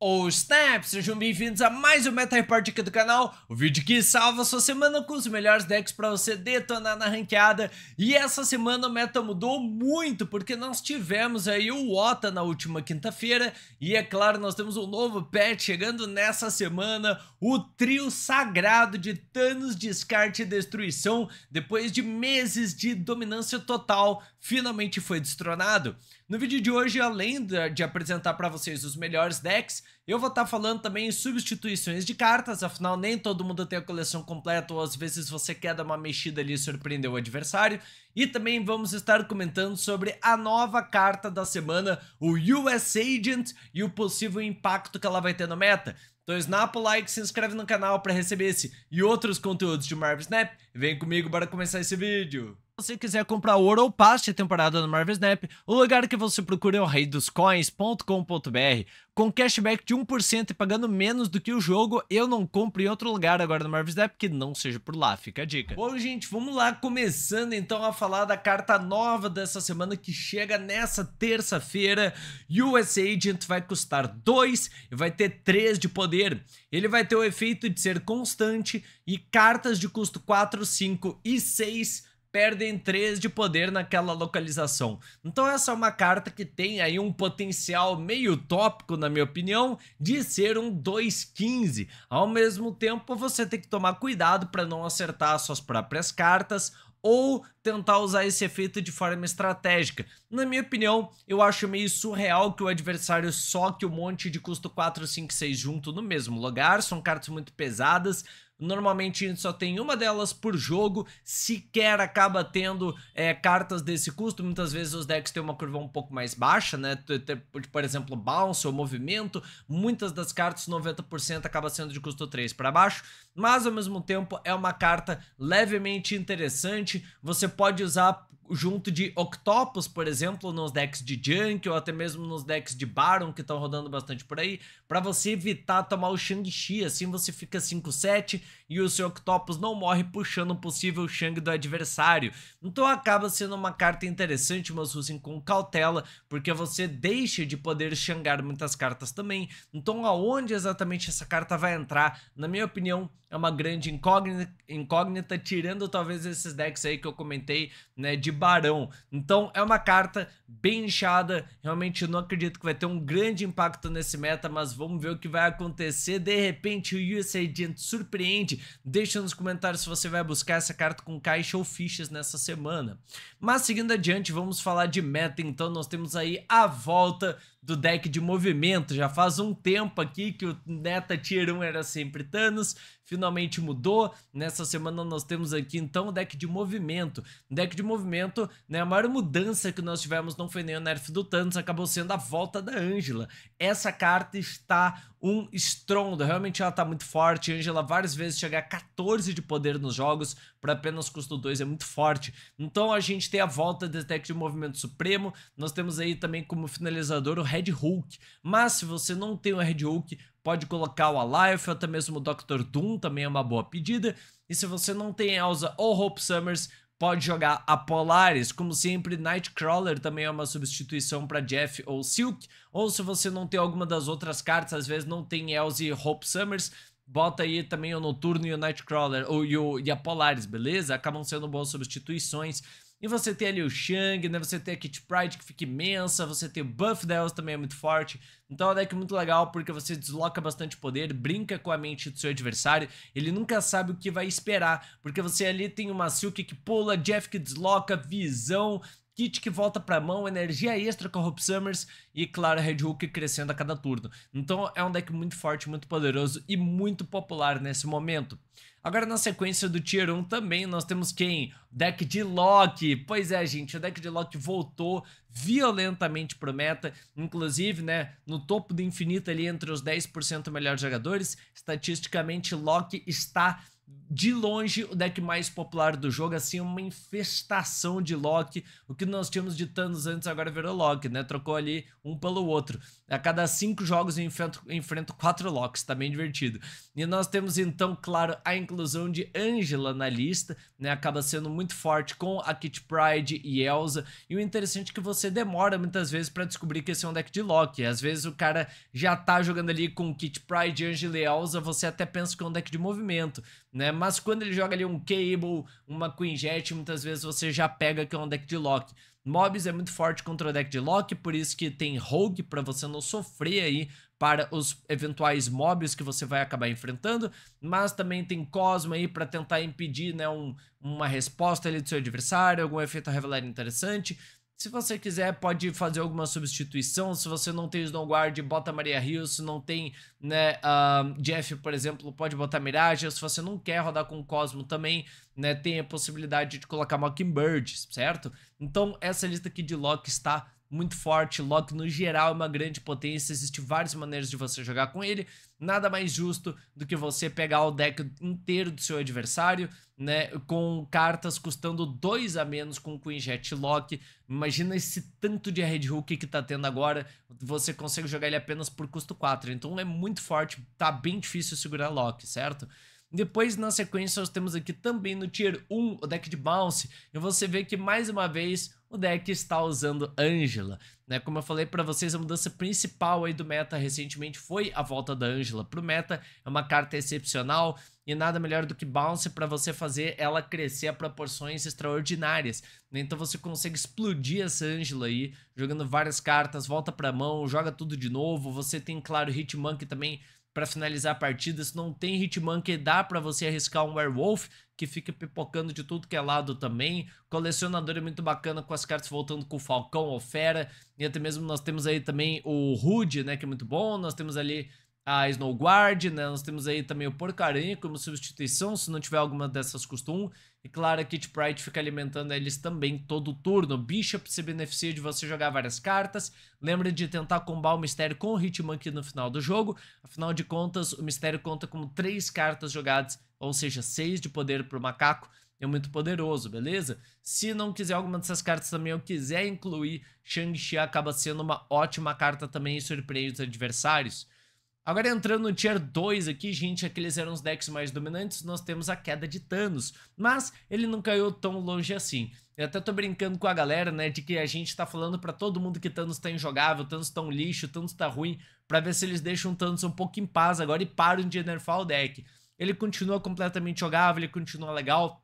Oh Snap, sejam bem-vindos a mais um Meta Report aqui do canal, o vídeo que salva sua semana com os melhores decks para você detonar na ranqueada. E essa semana o meta mudou muito, porque nós tivemos aí o Wota na última quinta-feira, e é claro, nós temos um novo pet chegando nessa semana, o trio sagrado de Thanos, Descarte e Destruição, depois de meses de dominância total, finalmente foi destronado. No vídeo de hoje, além de apresentar para vocês os melhores decks, eu vou estar tá falando também em substituições de cartas, afinal nem todo mundo tem a coleção completa ou às vezes você quer dar uma mexida ali e surpreender o adversário. E também vamos estar comentando sobre a nova carta da semana, o US Agent e o possível impacto que ela vai ter no meta. Então snap o like, se inscreve no canal para receber esse e outros conteúdos de Marvel Snap. Vem comigo para começar esse vídeo. Se você quiser comprar ouro ou paste a temporada no Marvel Snap, o lugar que você procura é o reidoscoins.com.br. Com cashback de 1% e pagando menos do que o jogo, eu não compro em outro lugar agora no Marvel Snap que não seja por lá, fica a dica. Bom, gente, vamos lá, começando então a falar da carta nova dessa semana que chega nessa terça-feira. USA Agent vai custar 2 e vai ter 3 de poder. Ele vai ter o efeito de ser constante e cartas de custo 4, 5 e 6 perdem 3 de poder naquela localização. Então essa é uma carta que tem aí um potencial meio tópico, na minha opinião, de ser um 2-15. Ao mesmo tempo, você tem que tomar cuidado para não acertar suas próprias cartas ou tentar usar esse efeito de forma estratégica. Na minha opinião, eu acho meio surreal que o adversário soque um monte de custo 4, 5, 6 junto no mesmo lugar, são cartas muito pesadas, Normalmente a gente só tem uma delas por jogo, sequer acaba tendo é, cartas desse custo. Muitas vezes os decks têm uma curva um pouco mais baixa, né? Por exemplo, bounce ou movimento. Muitas das cartas, 90% acaba sendo de custo 3 para baixo, mas ao mesmo tempo é uma carta levemente interessante. Você pode usar junto de Octopus, por exemplo, nos decks de Junk ou até mesmo nos decks de Baron que estão rodando bastante por aí, para você evitar tomar o Shang-Chi, assim você fica 5-7 e o seu Octopus não morre puxando um possível Shang do adversário. Então acaba sendo uma carta interessante, mas usem com cautela, porque você deixa de poder Shangar muitas cartas também. Então aonde exatamente essa carta vai entrar, na minha opinião, é uma grande incógnita, incógnita tirando talvez esses decks aí que eu comentei, né, de barão. Então é uma carta bem inchada, realmente não acredito que vai ter um grande impacto nesse meta, mas vamos ver o que vai acontecer. De repente o USA Agent surpreende, deixa nos comentários se você vai buscar essa carta com caixa ou fichas nessa semana. Mas seguindo adiante, vamos falar de meta, então nós temos aí a volta do deck de movimento. Já faz um tempo aqui que o Neta Tier 1 era sempre Thanos, finalmente mudou. Nessa semana nós temos aqui então o deck de movimento. O deck de movimento, né, a maior mudança que nós tivemos não foi nem o nerf do Thanos, acabou sendo a volta da Angela. Essa carta está um estrondo, realmente ela está muito forte. Angela várias vezes chega a 14 de poder nos jogos, para apenas custo 2 é muito forte. Então a gente tem a volta do deck de movimento supremo. Nós temos aí também como finalizador o Red Hulk. Mas se você não tem o Red Hulk, pode colocar o Alive, até mesmo o Dr. Doom também é uma boa pedida. E se você não tem Elsa ou Hope Summers, pode jogar a Polaris. Como sempre, Nightcrawler também é uma substituição para Jeff ou Silk. Ou se você não tem alguma das outras cartas, às vezes não tem Elsa e Hope Summers, bota aí também o Noturno e o Nightcrawler, ou e, o, e a Polaris, beleza? Acabam sendo boas substituições. E você tem ali o Shang, né? Você tem a Kit Pride que fica imensa, você tem o buff delas também é muito forte. Então é um deck muito legal porque você desloca bastante poder, brinca com a mente do seu adversário, ele nunca sabe o que vai esperar, porque você ali tem uma Silk que pula, Jeff que desloca, visão, kit que volta para a mão, energia extra com a Hope Summers e, claro, a Red Hulk crescendo a cada turno. Então é um deck muito forte, muito poderoso e muito popular nesse momento. Agora na sequência do Tier 1 também nós temos quem? Deck de Loki. Pois é, gente, o deck de Loki voltou violentamente pro meta, inclusive, né, no topo do infinito ali entre os 10% melhores jogadores. Estatisticamente Loki está de longe o deck mais popular do jogo, assim, uma infestação de Loki. O que nós tínhamos de Thanos antes agora virou Loki, né? Trocou ali um pelo outro. A cada cinco jogos eu enfrento, enfrento quatro Locks, tá bem divertido. E nós temos então, claro, a inclusão de Angela na lista, né? Acaba sendo muito forte com a Kit Pride e Elsa. E o interessante é que você demora muitas vezes para descobrir que esse é um deck de Loki. Às vezes o cara já tá jogando ali com Kit Pride, Angela e Elsa, você até pensa que é um deck de movimento né? Mas quando ele joga ali um Cable, uma Queen Jet, muitas vezes você já pega que é um deck de lock. Mobs é muito forte contra o deck de lock, por isso que tem Rogue para você não sofrer aí para os eventuais mobs que você vai acabar enfrentando, mas também tem Cosmo aí para tentar impedir, né, um, uma resposta ali do seu adversário, algum efeito revelar interessante. Se você quiser, pode fazer alguma substituição. Se você não tem Snowguard, bota Maria Rio. Se não tem né, uh, Jeff, por exemplo, pode botar Mirage. Se você não quer rodar com Cosmo também, né, tem a possibilidade de colocar Mockingbird, certo? Então, essa lista aqui de Loki está muito forte. Loki, no geral, é uma grande potência. Existem várias maneiras de você jogar com ele. Nada mais justo do que você pegar o deck inteiro do seu adversário, né? Com cartas custando 2 a menos com Queen Jet Loki. Imagina esse tanto de Red Hook que tá tendo agora. Você consegue jogar ele apenas por custo 4. Então é muito forte. Tá bem difícil segurar Loki, certo? Depois, na sequência, nós temos aqui também no Tier 1 o deck de Bounce. E você vê que, mais uma vez, o deck está usando Angela. Né? Como eu falei para vocês, a mudança principal aí do meta recentemente foi a volta da Angela o meta. É uma carta excepcional e nada melhor do que bounce para você fazer ela crescer a proporções extraordinárias. Né? Então você consegue explodir essa Angela aí, jogando várias cartas, volta para mão, joga tudo de novo. Você tem, claro, Hitmonkey também para finalizar a partida, se não tem Hitman que dá para você arriscar um Werewolf, que fica pipocando de tudo que é lado também. Colecionador é muito bacana com as cartas voltando com o Falcão ou Fera, e até mesmo nós temos aí também o Rude, né, que é muito bom, nós temos ali a Snow Guard, né? Nós temos aí também o Porcaranha como substituição, se não tiver alguma dessas custom. E claro, a Kit Pride fica alimentando eles também todo turno. Bishop se beneficia de você jogar várias cartas. Lembra de tentar combar o mistério com o Hitmonkey no final do jogo. Afinal de contas, o mistério conta com três cartas jogadas, ou seja, seis de poder para o macaco é muito poderoso, beleza? Se não quiser alguma dessas cartas também ou quiser incluir, Shang-Chi acaba sendo uma ótima carta também e surpreende os adversários. Agora entrando no Tier 2 aqui, gente, aqueles eram os decks mais dominantes, nós temos a queda de Thanos, mas ele não caiu tão longe assim. Eu até tô brincando com a galera, né, de que a gente tá falando pra todo mundo que Thanos tá injogável, Thanos tá um lixo, Thanos tá ruim, pra ver se eles deixam Thanos um pouco em paz agora e param de nerfar o deck. Ele continua completamente jogável, ele continua legal,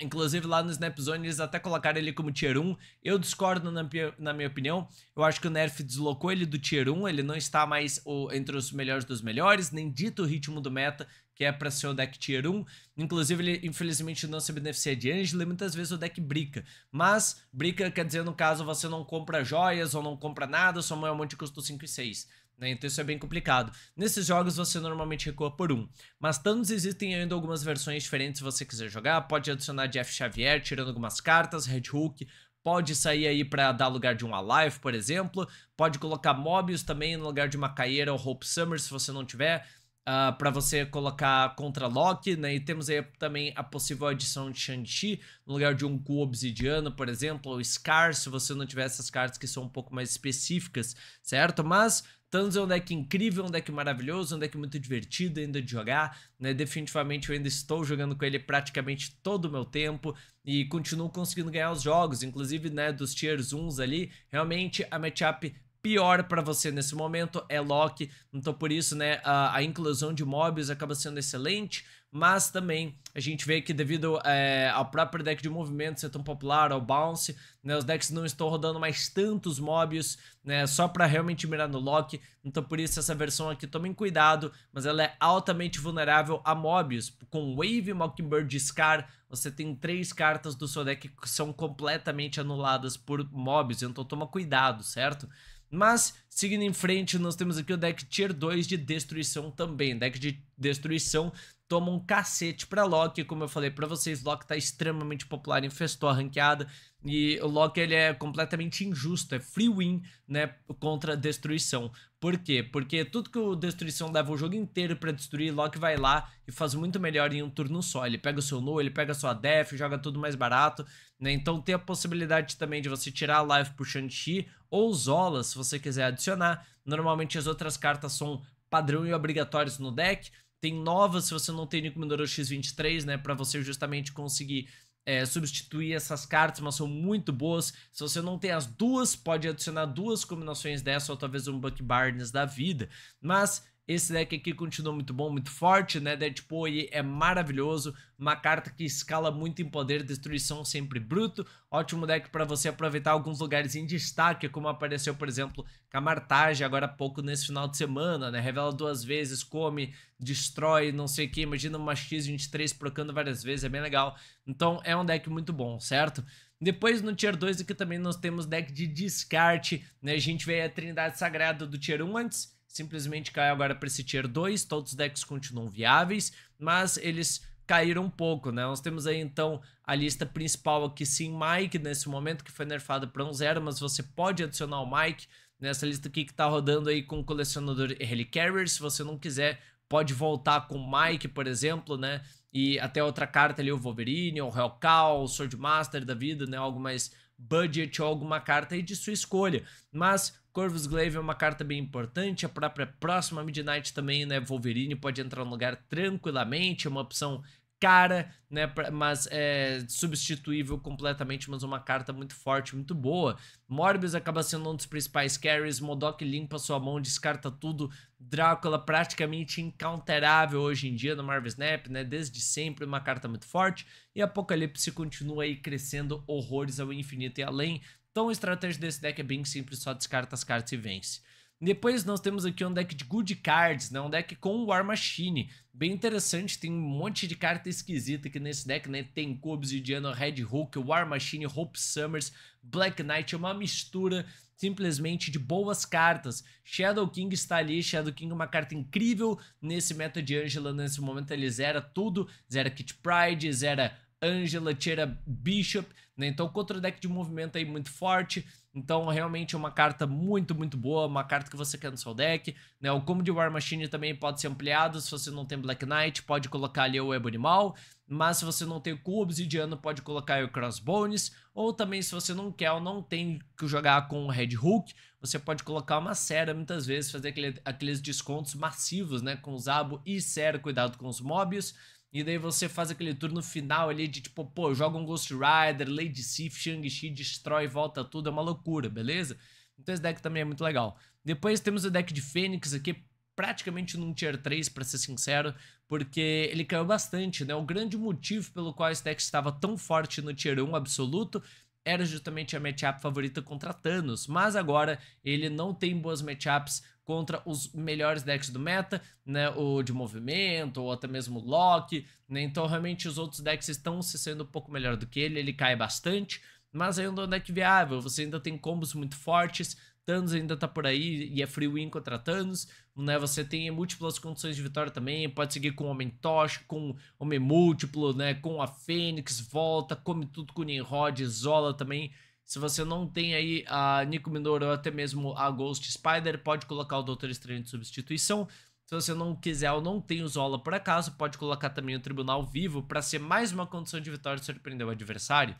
Inclusive lá no Zone eles até colocaram ele como Tier 1. Eu discordo na, na, minha opinião. Eu acho que o Nerf deslocou ele do Tier 1. Ele não está mais o, entre os melhores dos melhores, nem dito o ritmo do meta, que é para ser o deck Tier 1. Inclusive ele infelizmente não se beneficia de Angela e muitas vezes o deck brica. Mas brica quer dizer no caso você não compra joias ou não compra nada, sua mão é um monte de custo 5 e 6. Né? Então isso é bem complicado. Nesses jogos você normalmente recua por um. Mas tantos existem ainda algumas versões diferentes se você quiser jogar. Pode adicionar Jeff Xavier, tirando algumas cartas, Red Hook. Pode sair aí para dar lugar de um Alive, por exemplo. Pode colocar Mobius também no lugar de uma Caeira ou Hope Summer, se você não tiver. Uh, ah, para você colocar contra Loki, né? E temos aí também a possível adição de Shang-Chi no lugar de um Ku Obsidiano, por exemplo, ou Scar, se você não tiver essas cartas que são um pouco mais específicas, certo? Mas Thanos é um deck incrível, um deck maravilhoso, um deck muito divertido ainda de jogar, né? Definitivamente eu ainda estou jogando com ele praticamente todo o meu tempo e continuo conseguindo ganhar os jogos, inclusive, né, dos tiers 1 ali. Realmente a matchup pior para você nesse momento é Loki, então por isso, né, a, a inclusão de mobs acaba sendo excelente mas também a gente vê que devido é, ao próprio deck de movimento ser tão popular, ao bounce, né, os decks não estão rodando mais tantos mobs né, só para realmente mirar no lock, então por isso essa versão aqui, tomem cuidado, mas ela é altamente vulnerável a mobs com Wave, Mockingbird Scar, você tem três cartas do seu deck que são completamente anuladas por mobs, então toma cuidado, certo? Mas, seguindo em frente, nós temos aqui o deck Tier 2 de Destruição também. Deck de Destruição toma um cacete pra Loki. Como eu falei para vocês, Loki tá extremamente popular, infestou a ranqueada. E o Loki ele é completamente injusto, é free win, né, contra a destruição. Por quê? Porque tudo que o destruição leva o jogo inteiro para destruir, Loki vai lá e faz muito melhor em um turno só. Ele pega o seu no ele pega a sua def, joga tudo mais barato, né? Então tem a possibilidade também de você tirar a life pro Shang-Chi ou Zola, se você quiser adicionar. Normalmente as outras cartas são padrão e obrigatórias no deck, tem novas se você não tem Encomendador X23, né? Para você justamente conseguir é, substituir essas cartas, mas são muito boas. Se você não tem as duas, pode adicionar duas combinações dessa, ou talvez um Buck Barnes da vida. Mas esse deck aqui continua muito bom, muito forte, né? Deadpool é maravilhoso, uma carta que escala muito em poder, destruição sempre bruto. Ótimo deck para você aproveitar alguns lugares em destaque, como apareceu, por exemplo, Camartage agora há pouco nesse final de semana, né? Revela duas vezes, come, destrói, não sei o que. Imagina uma X23 procando várias vezes, é bem legal. Então é um deck muito bom, certo? Depois no Tier 2 aqui também nós temos deck de descarte, né? A gente vê a Trindade Sagrada do Tier 1 antes, simplesmente cai agora para esse tier 2, todos os decks continuam viáveis, mas eles caíram um pouco, né? Nós temos aí então a lista principal aqui sem Mike nesse momento que foi nerfada para um zero, mas você pode adicionar o Mike nessa lista aqui que tá rodando aí com o colecionador Carrier se você não quiser pode voltar com o Mike, por exemplo, né? E até outra carta ali, o Wolverine, o Hellcow, o Swordmaster da vida, né? Algo mais budget ou alguma carta aí de sua escolha. Mas Corvus Glaive é uma carta bem importante, a própria próxima Midnight também, né, Wolverine pode entrar no lugar tranquilamente, é uma opção cara, né, mas é substituível completamente, mas uma carta muito forte, muito boa. Morbius acaba sendo um dos principais carries, Modok limpa sua mão, descarta tudo. Drácula praticamente incounterável hoje em dia no Marvel Snap, né, desde sempre uma carta muito forte. E Apocalipse continua aí crescendo horrores ao infinito e além, então a estratégia desse deck é bem simples, só descarta as cartas e vence. Depois nós temos aqui um deck de Good Cards, né? um deck com War Machine. Bem interessante, tem um monte de carta esquisita aqui nesse deck, né? Tem Obsidiano, Red Hook, War Machine, Hope Summers, Black Knight, é uma mistura simplesmente de boas cartas. Shadow King está ali, Shadow King é uma carta incrível nesse meta de Angela, nesse momento ele zera tudo, zera Kit Pride, zera Angela, tira Bishop, né? Então, contra o deck de movimento aí muito forte. Então, realmente é uma carta muito, muito boa, uma carta que você quer no seu deck, né? O combo de War Machine também pode ser ampliado, se você não tem Black Knight, pode colocar ali o Ebony Maw, mas se você não tem o Cubo Obsidiano, pode colocar o Crossbones, ou também se você não quer ou não tem que jogar com o Red Hook, você pode colocar uma Sera muitas vezes, fazer aquele, aqueles descontos massivos, né? Com o Zabo e Sera, cuidado com os mobs, e daí você faz aquele turno final ali de tipo, pô, joga um Ghost Rider, Lady Sif, Shang-Chi, destrói, volta tudo, é uma loucura, beleza? Então esse deck também é muito legal. Depois temos o deck de Fênix aqui, praticamente num tier 3, para ser sincero, porque ele caiu bastante, né? O grande motivo pelo qual esse deck estava tão forte no tier 1 absoluto era justamente a matchup favorita contra Thanos, mas agora ele não tem boas matchups contra os melhores decks do meta, né, ou de movimento, ou até mesmo lock, né, então realmente os outros decks estão se sendo um pouco melhor do que ele, ele cai bastante, mas ainda é um deck viável, você ainda tem combos muito fortes, Thanos ainda tá por aí e é free win contra Thanos, né? Você tem múltiplas condições de vitória também, pode seguir com Homem Tocha, com Homem Múltiplo, né? Com a Fênix, volta, come tudo com Nimrod, Zola também. Se você não tem aí a Nico Minoru ou até mesmo a Ghost Spider, pode colocar o Doutor Estranho de substituição. Se você não quiser ou não tem o Zola por acaso, pode colocar também o Tribunal Vivo para ser mais uma condição de vitória e surpreender o adversário.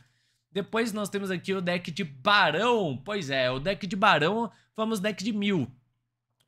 Depois nós temos aqui o deck de Barão. Pois é, o deck de Barão, vamos deck de mil.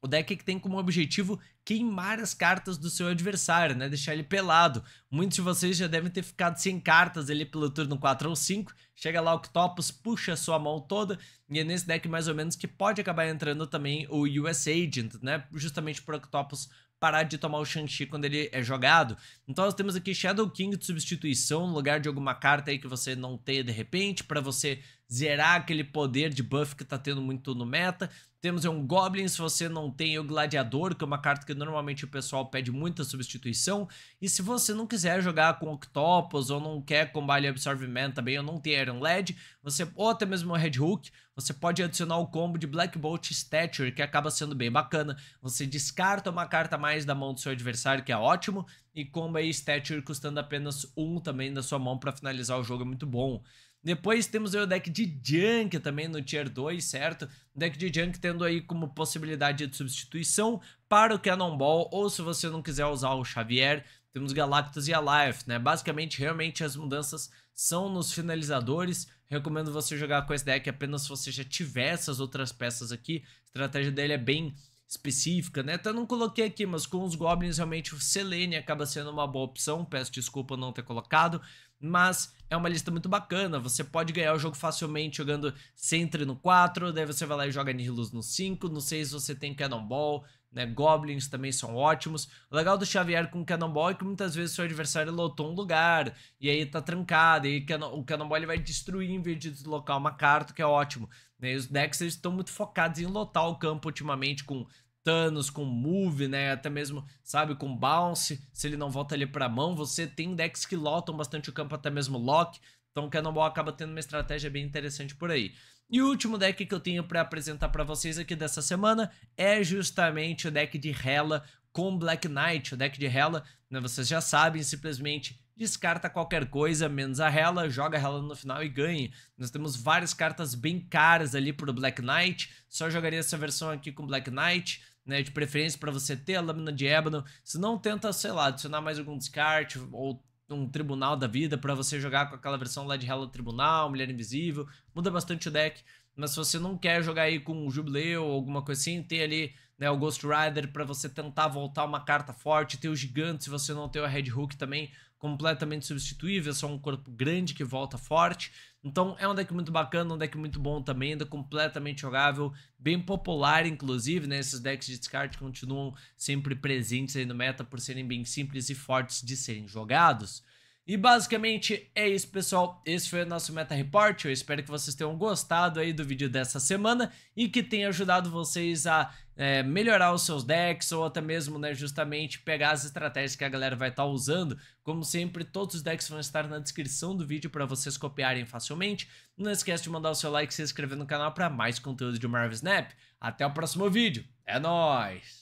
O deck que tem como objetivo queimar as cartas do seu adversário, né? Deixar ele pelado. Muitos de vocês já devem ter ficado sem cartas ali pelo turno 4 ou 5. Chega lá o Octopus, puxa a sua mão toda. E é nesse deck mais ou menos que pode acabar entrando também o US Agent, né? Justamente pro Octopus parar de tomar o Shang-Chi quando ele é jogado. Então nós temos aqui Shadow King de substituição, no lugar de alguma carta aí que você não tenha de repente, para você zerar aquele poder de buff que tá tendo muito no meta. Temos um Goblin, se você não tem o Gladiador, que é uma carta que normalmente o pessoal pede muita substituição. E se você não quiser jogar com Octopus, ou não quer Combine Absorbment também, ou não tem Iron Led, você, ou até mesmo o Red Hook, você pode adicionar o combo de Black Bolt Stature, que acaba sendo bem bacana. Você descarta uma carta a mais da mão do seu adversário, que é ótimo, e comba aí Stature custando apenas um também da sua mão para finalizar o jogo, é muito bom. Depois temos o deck de Junk também no Tier 2, certo? deck de Junk tendo aí como possibilidade de substituição para o Cannonball, ou se você não quiser usar o Xavier, temos Galactus e Alive, né? Basicamente, realmente as mudanças são nos finalizadores. Recomendo você jogar com esse deck apenas se você já tiver essas outras peças aqui. A estratégia dele é bem específica, né? Até não coloquei aqui, mas com os Goblins realmente o Selene acaba sendo uma boa opção. Peço desculpa não ter colocado, mas é uma lista muito bacana. Você pode ganhar o jogo facilmente jogando Sentry no 4, daí você vai lá e joga Nihilus no 5, no 6 você tem Cannonball, né? Goblins também são ótimos. O legal do Xavier com Cannonball é que muitas vezes seu adversário lotou um lugar, e aí tá trancado, e o Cannonball ele vai destruir em vez de deslocar uma carta, que é ótimo. Né? E os decks estão muito focados em lotar o campo ultimamente com Thanos com move, né? Até mesmo, sabe, com bounce, se ele não volta ali pra mão. Você tem decks que lotam bastante o campo, até mesmo Loki. Então o Cannonball acaba tendo uma estratégia bem interessante por aí. E o último deck que eu tenho para apresentar para vocês aqui dessa semana é justamente o deck de Hela com Black Knight. O deck de Hela, né, vocês já sabem, simplesmente descarta qualquer coisa, menos a Hela, joga a Hela no final e ganha. Nós temos várias cartas bem caras ali pro Black Knight, só jogaria essa versão aqui com Black Knight, né, de preferência para você ter a Lâmina de Ébano, se não tenta, sei lá, adicionar mais algum descarte ou um tribunal da vida para você jogar com aquela versão lá de Hela Tribunal, Mulher Invisível, muda bastante o deck, mas se você não quer jogar aí com Jubileu ou alguma coisa assim, tem ali né, o Ghost Rider para você tentar voltar uma carta forte, tem o Gigante se você não tem o Red Hook também, completamente substituível, só um corpo grande que volta forte. Então é um deck muito bacana, um deck muito bom também, ainda completamente jogável, bem popular inclusive, né? Esses decks de descarte continuam sempre presentes aí no meta por serem bem simples e fortes de serem jogados. E basicamente é isso, pessoal. Esse foi o nosso Meta Report. Eu espero que vocês tenham gostado aí do vídeo dessa semana e que tenha ajudado vocês a é, melhorar os seus decks ou até mesmo, né, justamente pegar as estratégias que a galera vai estar tá usando. Como sempre, todos os decks vão estar na descrição do vídeo para vocês copiarem facilmente. Não esquece de mandar o seu like e se inscrever no canal para mais conteúdo de Marvel Snap. Até o próximo vídeo. É nóis!